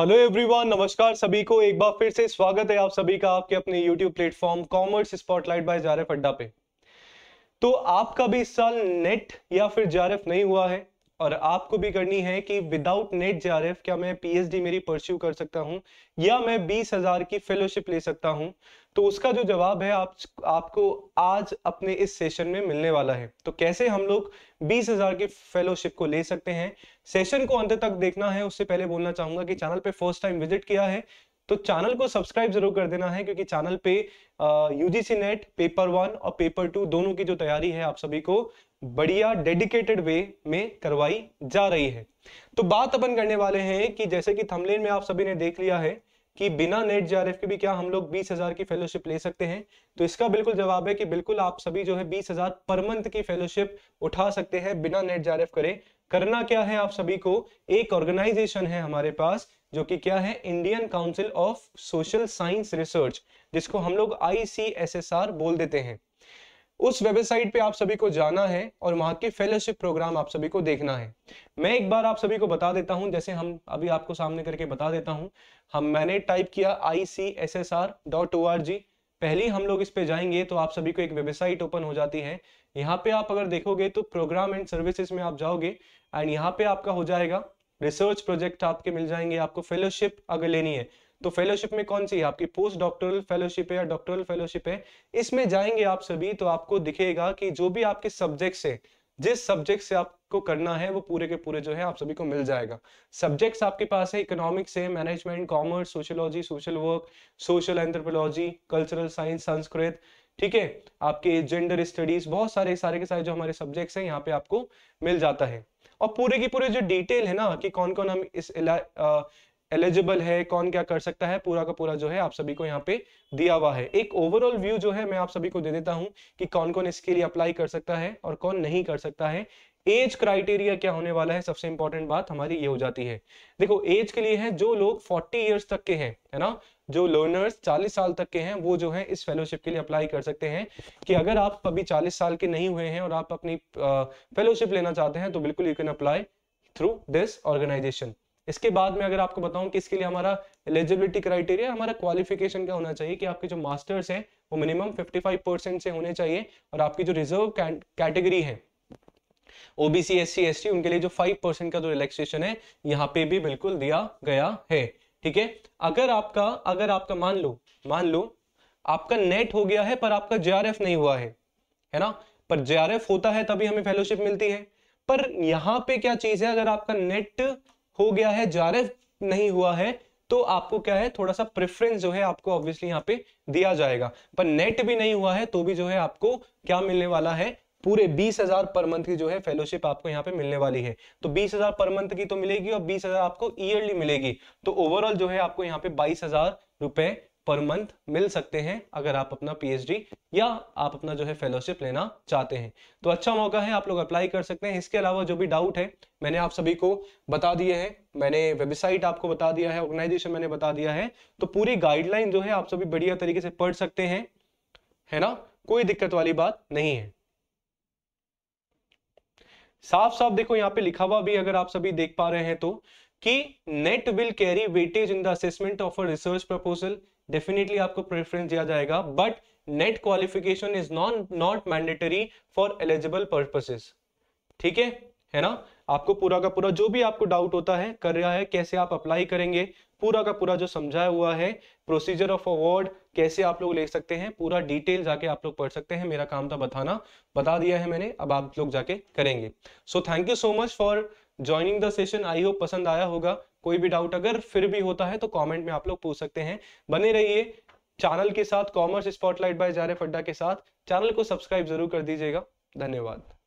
hello everyone नमस्कार सभी को एक बार फिर से स्वागत है आप सभी का आपके अपने YouTube platform commerce spotlight by जारफ अड्डा पे तो आपका भी इस साल नेट या फिर जारफ नहीं हुआ है और आपको भी करनी है कि विदाउट नेट जे क्या मैं पीएचडी मेरी परस्यू कर सकता हूँ या मैं बीस हजार की फेलोशिप ले सकता हूँ तो उसका जो जवाब है आप आपको आज अपने इस सेशन में मिलने वाला है तो कैसे हम लोग बीस हजार की फेलोशिप को ले सकते हैं सेशन को अंत तक देखना है उससे पहले बोलना चाहूंगा कि चैनल पे फर्स्ट टाइम विजिट किया है तो चैनल को सब्सक्राइब जरूर कर देना है क्योंकि चैनल पे यूजीसी नेट पेपर वन और पेपर टू दोनों की जो तैयारी है आप सभी को बढ़िया डेडिकेटेड वे में करवाई जा रही है तो बात अपन करने वाले हैं कि जैसे कि थमलेन में आप सभी ने देख लिया है कि बिना नेट जे के भी क्या हम लोग बीस हजार की फेलोशिप ले सकते हैं तो इसका बिल्कुल जवाब है कि बिल्कुल आप सभी जो है बीस हजार पर मंथ की फेलोशिप उठा सकते हैं बिना नेट जे करे करना क्या है आप सभी को एक ऑर्गेनाइजेशन है हमारे पास जो कि क्या है Indian council of social science research जिसको हम लोग आई बोल देते हैं उस वेबसाइट पे आप सभी को जाना है और वहां के फेलोशिप प्रोग्राम आप सभी को देखना है मैं एक बार आप सभी को बता देता हूँ जैसे हम अभी आपको सामने करके बता देता हूँ हम मैंने टाइप किया I C S S R dot O R G पहले हम लोग इस पे जाएंगे तो आप सभी को एक वेबसाइट ओपन हो जाती है यहाँ पे आप अगर देखोगे तो प्रोग्राम एंड सर्विसेज में आप जाओगे एंड यहाँ पे आपका हो जाएगा रिसर्च प्रोजेक्ट आपके मिल जाएंगे आपको फेलोशिप अगर लेनी है तो फेलोशिप में कौन सी है आपकी पोस्ट डॉक्टरल फेलोशिप है या डॉक्टरल फेलोशिप है इसमें जाएंगे आप सभी तो आपको दिखेगा कि जो भी आपके सब्जेक्ट्स है जिस सब्जेक्ट से आपको करना है वो पूरे के पूरे जो है आप सभी को मिल जाएगा सब्जेक्ट्स आपके पास है इकोनॉमिक्स है management commerce sociology social work social anthropology cultural science Sanskrit ठीक है आपके जेंडर स्टडीज बहुत सारे सारे के सारे जो हमारे सब्जेक्ट्स हैं यहाँ पे आपको मिल जाता है और पूरे की पूरे जो डिटेल है ना कि कौन कौन हम इस एलिजिबल है कौन क्या कर सकता है पूरा का पूरा जो है आप सभी को यहाँ पे दिया हुआ है एक ओवरऑल व्यू जो है मैं आप सभी को दे देता हूँ कि कौन कौन इसके लिए अप्लाई कर सकता है और कौन नहीं कर सकता है एज क्राइटेरिया क्या होने वाला है सबसे इंपॉर्टेंट बात हमारी ये हो जाती है देखो एज के लिए है जो लोग 40 इयर्स तक के हैं है ना जो लर्नर्स 40 साल तक के हैं वो जो है इस फेलोशिप के लिए अप्लाई कर सकते हैं कि अगर आप अभी 40 साल के नहीं हुए हैं और आप अपनी फेलोशिप लेना चाहते हैं तो बिल्कुल you can apply through this organisation इसके बाद में अगर आपको बताऊं कि इसके लिए हमारा एलिजिबिलिटी क्राइटेरिया हमारा क्वालिफिकेशन क्या होना चाहिए कि आपके जो मास्टर्स हैं वो मिनिमम 55 परसेंट से होने चाहिए और आपकी जो रिजर्व कैटेगरी है ओबीसी एस सी उनके लिए जो 5 परसेंट का जो रिलैक्सेशन है यहाँ पे भी बिल्कुल दिया गया है ठीक है अगर आपका अगर आपका मान लो मान लो आपका नेट हो गया है पर आपका जे नहीं हुआ है है ना पर जे होता है तभी हमें फेलोशिप मिलती है पर यहां पे क्या चीज है अगर आपका नेट हो गया है जे नहीं हुआ है तो आपको क्या है थोड़ा सा प्रेफरेंस जो है आपको ऑब्वियसली यहाँ पे दिया जाएगा पर नेट भी नहीं हुआ है तो भी जो है आपको क्या मिलने वाला है पूरे बीस हजार पर मंथ की जो है फेलोशिप आपको यहाँ पे मिलने वाली है तो बीस हजार पर मंथ की तो मिलेगी और बीस हजार आपको ईयरली मिलेगी तो ओवरऑल जो है आपको यहाँ पे बाईस हजार रुपए पर मंथ मिल सकते हैं अगर आप अपना पीएचडी या आप अपना जो है फेलोशिप लेना चाहते हैं तो अच्छा मौका है आप लोग अप्लाई कर सकते हैं इसके अलावा जो भी डाउट है मैंने आप सभी को बता दिए हैं मैंने वेबसाइट आपको बता दिया है ऑर्गेनाइजेशन मैंने बता दिया है तो पूरी गाइडलाइन जो है आप सभी बढ़िया तरीके से पढ़ सकते हैं है ना कोई दिक्कत वाली बात नहीं है साफ साफ देखो यहाँ पे लिखा हुआ भी अगर आप सभी देख पा रहे हैं तो कि NET will carry weightage in the assessment of a research proposal definitely आपको प्रेफरेंस दिया जाएगा but NET qualification is non not mandatory for eligible purposes ठीक है है ना आपको पूरा का पूरा जो भी आपको डाउट होता है कर रहा है कैसे आप अप्लाई करेंगे पूरा का पूरा जो समझाया हुआ है प्रोसीजर ऑफ अवार्ड कैसे आप लोग ले सकते हैं पूरा डिटेल जाके आप लोग पढ़ सकते हैं मेरा काम था बताना बता दिया है मैंने अब आप लोग जाके करेंगे so thank you so much for joining the session I hope पसंद आया होगा कोई भी डाउट अगर फिर भी होता है तो कॉमेंट में आप लोग पूछ सकते हैं बने रहिए चैनल के साथ कॉमर्स स्पॉटलाइट बाय जारे फड्डा के साथ चैनल को सब्सक्राइब जरूर कर दीजिएगा धन्यवाद